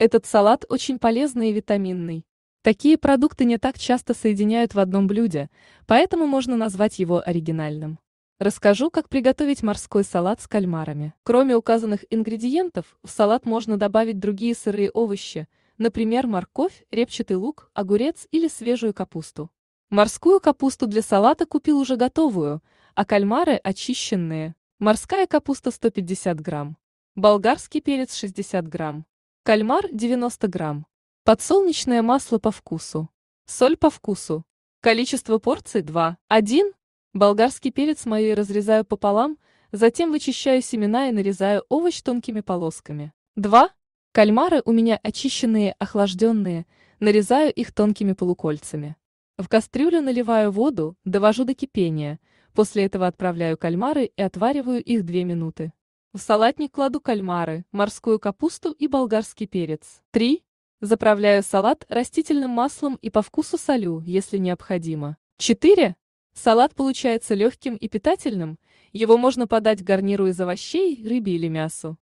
Этот салат очень полезный и витаминный. Такие продукты не так часто соединяют в одном блюде, поэтому можно назвать его оригинальным. Расскажу, как приготовить морской салат с кальмарами. Кроме указанных ингредиентов, в салат можно добавить другие сырые овощи, например, морковь, репчатый лук, огурец или свежую капусту. Морскую капусту для салата купил уже готовую, а кальмары очищенные. Морская капуста 150 грамм. Болгарский перец 60 грамм кальмар 90 грамм, подсолнечное масло по вкусу, соль по вкусу. Количество порций 2, 1. Болгарский перец моей разрезаю пополам, затем вычищаю семена и нарезаю овощ тонкими полосками. 2. Кальмары у меня очищенные, охлажденные, нарезаю их тонкими полукольцами. В кастрюлю наливаю воду, довожу до кипения, после этого отправляю кальмары и отвариваю их 2 минуты. В салатник кладу кальмары, морскую капусту и болгарский перец. 3. Заправляю салат растительным маслом и по вкусу солю, если необходимо. 4. Салат получается легким и питательным, его можно подать к гарниру из овощей, рыбе или мясу.